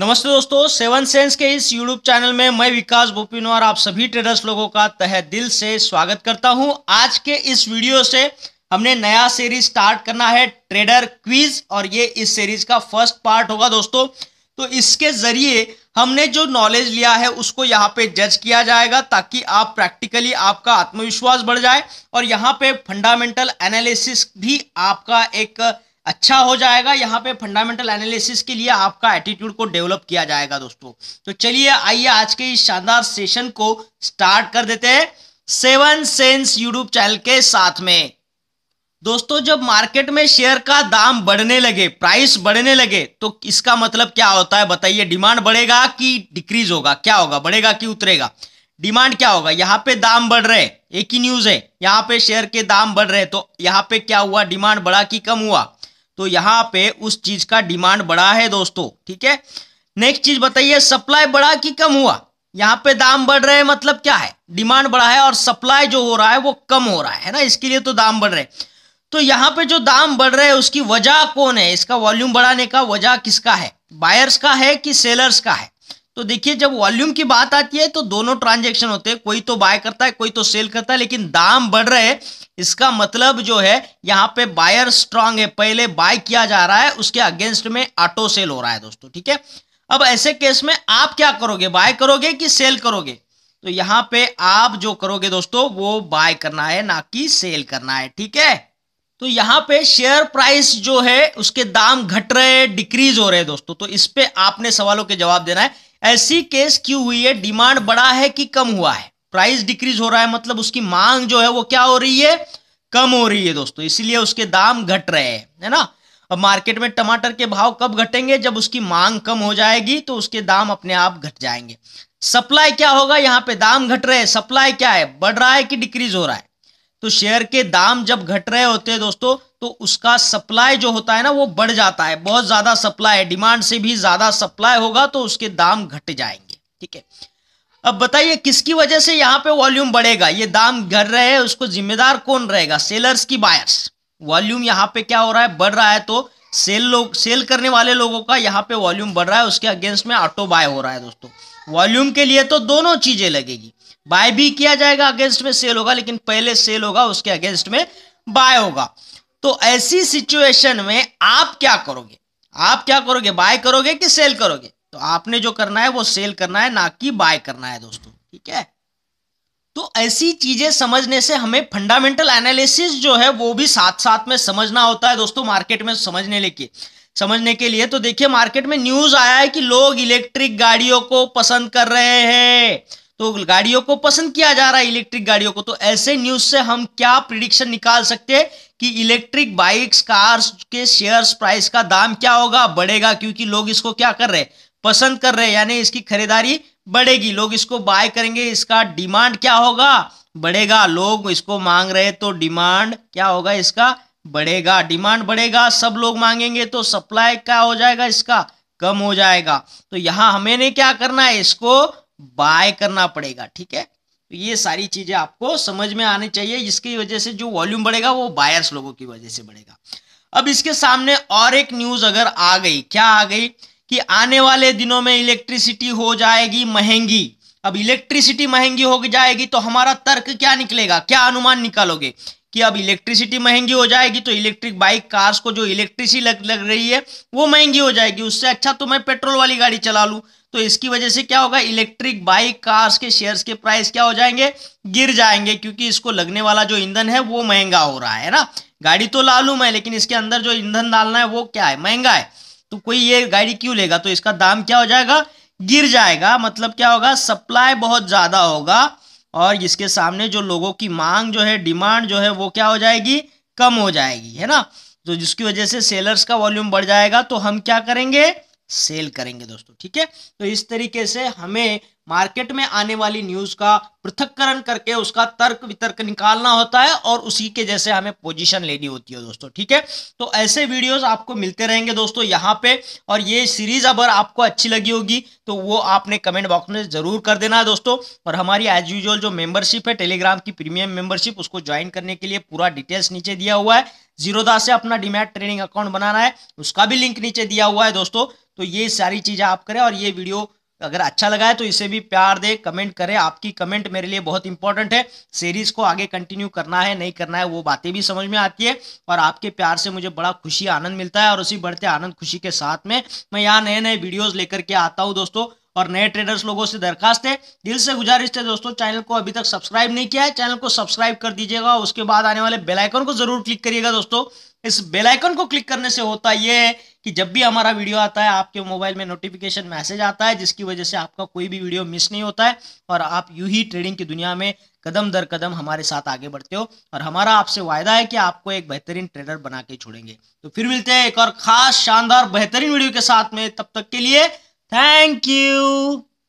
नमस्ते दोस्तों seven sense के इस यूट्यूब चैनल में मैं विकास और आप सभी ट्रेडर्स लोगों का तह दिल से स्वागत करता हूं आज के इस वीडियो से हमने नया सीरीज स्टार्ट करना है ट्रेडर क्विज और ये इस सीरीज का फर्स्ट पार्ट होगा दोस्तों तो इसके जरिए हमने जो नॉलेज लिया है उसको यहाँ पे जज किया जाएगा ताकि आप प्रैक्टिकली आपका आत्मविश्वास बढ़ जाए और यहाँ पे फंडामेंटल एनालिसिस भी आपका एक अच्छा हो जाएगा यहाँ पे फंडामेंटल एनालिसिस के लिए आपका एटीट्यूड को डेवलप किया जाएगा दोस्तों तो चलिए आइए आज के इस शानदार सेशन को स्टार्ट कर देते हैं सेवन सेंस यूट्यूब चैनल के साथ में दोस्तों जब मार्केट में शेयर का दाम बढ़ने लगे प्राइस बढ़ने लगे तो इसका मतलब क्या होता है बताइए डिमांड बढ़ेगा कि डिक्रीज होगा क्या होगा बढ़ेगा कि उतरेगा डिमांड क्या होगा यहाँ पे दाम बढ़ रहे एक ही न्यूज है यहाँ पे शेयर के दाम बढ़ रहे तो यहाँ पे क्या हुआ डिमांड बढ़ा कि कम हुआ तो यहाँ पे उस चीज का डिमांड बढ़ा है दोस्तों ठीक है नेक्स्ट चीज बताइए सप्लाई बढ़ा कि कम हुआ यहाँ पे दाम बढ़ रहे हैं मतलब क्या है डिमांड बढ़ा है और सप्लाई जो हो रहा है वो कम हो रहा है है ना इसके लिए तो दाम बढ़ रहे हैं तो यहाँ पे जो दाम बढ़ रहे हैं उसकी वजह कौन है इसका वॉल्यूम बढ़ाने का वजह किसका है बायर्स का है कि सेलर्स का है तो देखिए जब वॉल्यूम की बात आती है तो दोनों ट्रांजेक्शन होते हैं कोई तो बाय करता है कोई तो सेल करता है लेकिन दाम बढ़ रहे इसका मतलब जो है यहाँ पे बायर स्ट्रांग है पहले बाय किया जा रहा है उसके अगेंस्ट में ऑटो सेल हो रहा है दोस्तों ठीक है अब ऐसे केस में आप क्या करोगे बाय करोगे कि सेल करोगे तो यहाँ पे आप जो करोगे दोस्तों वो बाय करना है ना कि सेल करना है ठीक है तो यहाँ पे शेयर प्राइस जो है उसके दाम घट रहे डिक्रीज हो रहे हैं दोस्तों तो इस पे आपने सवालों के जवाब देना है ऐसी केस क्यों हुई है डिमांड बढ़ा है कि कम हुआ है प्राइस डिक्रीज हो रहा है मतलब उसकी मांग जो है वो क्या हो रही है कम हो रही है दोस्तों इसीलिए उसके दाम घट रहे हैं है ना अब मार्केट में टमाटर के भाव कब घटेंगे जब उसकी मांग कम हो जाएगी तो उसके दाम अपने आप घट जाएंगे सप्लाई क्या होगा यहाँ पे दाम घट रहे हैं सप्लाई क्या है बढ़ रहा है कि डिक्रीज हो रहा है तो शेयर के दाम जब घट रहे होते हैं दोस्तों तो उसका सप्लाई जो होता है ना वो बढ़ जाता है बहुत ज़्यादा सप्लाई डिमांड से भी ज़्यादा सप्लाई होगा तो उसके दाम घट जाएंगे ठीक है अब बताइए किसकी वजह से यहाँ पे वॉल्यूम बढ़ेगा ये दाम घट रहे हैं उसको जिम्मेदार कौन रहेगा सेलर्स की बायर्स वॉल्यूम यहां पे क्या हो रहा है बढ़ रहा है तो सेल लोग सेल करने वाले लोगों का यहाँ पे वॉल्यूम बढ़ रहा है उसके अगेंस्ट में ऑटो बाय हो रहा है दोस्तों वॉल्यूम के लिए तो दोनों चीज़ें लगेगी बाय भी किया जाएगा अगेंस्ट में सेल होगा लेकिन पहले सेल होगा उसके अगेंस्ट में बाय होगा तो ऐसी सिचुएशन में आप क्या करोगे आप क्या करोगे बाय करोगे कि सेल करोगे तो आपने जो करना है वो सेल करना है ना कि बाय करना है दोस्तों ठीक है तो ऐसी चीजें समझने से हमें फंडामेंटल एनालिसिस जो है वो भी साथ साथ में समझना होता है दोस्तों मार्केट में समझने लेके समझने के लिए तो देखिए मार्केट में न्यूज आया है कि लोग इलेक्ट्रिक गाड़ियों को पसंद कर रहे हैं तो गाड़ियों को पसंद किया जा रहा है इलेक्ट्रिक गाड़ियों को तो ऐसे न्यूज से हम क्या प्रिडिक्शन निकाल सकते हैं कि इलेक्ट्रिक बाइक्स कार्स के शेयर्स प्राइस का दाम क्या होगा बढ़ेगा क्योंकि लोग इसको क्या कर रहे हैं पसंद कर रहे हैं यानी इसकी खरीदारी बढ़ेगी लोग इसको बाय करेंगे इसका डिमांड क्या होगा बढ़ेगा लोग इसको मांग रहे तो डिमांड क्या होगा इसका बढ़ेगा डिमांड बढ़ेगा सब लोग मांगेंगे तो सप्लाई क्या हो जाएगा इसका कम हो जाएगा तो यहां हमें ने क्या करना है इसको बाय करना पड़ेगा ठीक है तो ये सारी चीज़ें आपको समझ में आनी चाहिए इसकी वजह से जो वॉल्यूम बढ़ेगा वो बायर्स लोगों की वजह से बढ़ेगा अब इसके सामने और एक न्यूज़ अगर आ गई क्या आ गई कि आने वाले दिनों में इलेक्ट्रिसिटी हो जाएगी महंगी अब इलेक्ट्रिसिटी महंगी हो जाएगी तो हमारा तर्क क्या निकलेगा क्या अनुमान निकालोगे कि अब इलेक्ट्रिसिटी महंगी हो जाएगी तो इलेक्ट्रिक बाइक कार्स को जो इलेक्ट्रिसिटी लग लग रही है वो महंगी हो जाएगी उससे अच्छा तो मैं पेट्रोल वाली गाड़ी चला लूँ तो इसकी वजह से क्या होगा इलेक्ट्रिक बाइक कार्स के शेयर्स के प्राइस क्या हो जाएंगे गिर जाएंगे क्योंकि इसको लगने वाला जो ईंधन है वो महंगा हो रहा है ना गाड़ी तो ला लूँ मैं लेकिन इसके अंदर जो ईंधन डालना है वो क्या है महंगा है तो कोई ये गाड़ी क्यों लेगा तो इसका दाम क्या हो जाएगा गिर जाएगा मतलब क्या होगा सप्लाई बहुत ज़्यादा होगा और इसके सामने जो लोगों की मांग जो है डिमांड जो है वो क्या हो जाएगी कम हो जाएगी है ना तो जिसकी वजह से सेलर्स का वॉल्यूम बढ़ जाएगा तो हम क्या करेंगे सेल करेंगे दोस्तों ठीक है तो इस तरीके से हमें मार्केट में आने वाली न्यूज का पृथककरण करके उसका तर्क वितर्क निकालना होता है और उसी के जैसे हमें पोजीशन लेनी होती है दोस्तों ठीक है तो ऐसे वीडियोस आपको मिलते रहेंगे दोस्तों यहाँ पे और ये सीरीज अगर आपको अच्छी लगी होगी तो वो आपने कमेंट बॉक्स में जरूर कर देना है दोस्तों और हमारी एज यूजल जो मेंबरशिप है टेलीग्राम की प्रीमियम मेंबरशिप उसको ज्वाइन करने के लिए पूरा डिटेल्स नीचे दिया हुआ है जीरोदा से अपना डिमैट ट्रेनिंग अकाउंट बनाना है उसका भी लिंक नीचे दिया हुआ है दोस्तों तो ये सारी चीज़ें आप करें और ये वीडियो अगर अच्छा लगा है तो इसे भी प्यार दे कमेंट करें आपकी कमेंट मेरे लिए बहुत इंपॉर्टेंट है सीरीज को आगे कंटिन्यू करना है नहीं करना है वो बातें भी समझ में आती है और आपके प्यार से मुझे बड़ा खुशी आनंद मिलता है और उसी बढ़ते आनंद खुशी के साथ में मैं यहाँ नए नए वीडियोज लेकर के आता हूँ दोस्तों और नए ट्रेडर्स लोगों से दरखास्त है दिल से गुजारिश है दोस्तों चैनल को अभी तक सब्सक्राइब नहीं किया है चैनल को सब्सक्राइब कर दीजिएगा उसके बाद आने वाले बेलाइकन को जरूर क्लिक करिएगा दोस्तों इस बेलाइकन को क्लिक करने से होता यह है कि जब भी हमारा वीडियो आता है आपके मोबाइल में नोटिफिकेशन मैसेज आता है जिसकी वजह से आपका कोई भी वीडियो मिस नहीं होता है और आप यू ही ट्रेडिंग की दुनिया में कदम दर कदम हमारे साथ आगे बढ़ते हो और हमारा आपसे वायदा है कि आपको एक बेहतरीन ट्रेडर बना के छोड़ेंगे तो फिर मिलते हैं एक और खास शानदार बेहतरीन वीडियो के साथ में तब तक के लिए Thank you.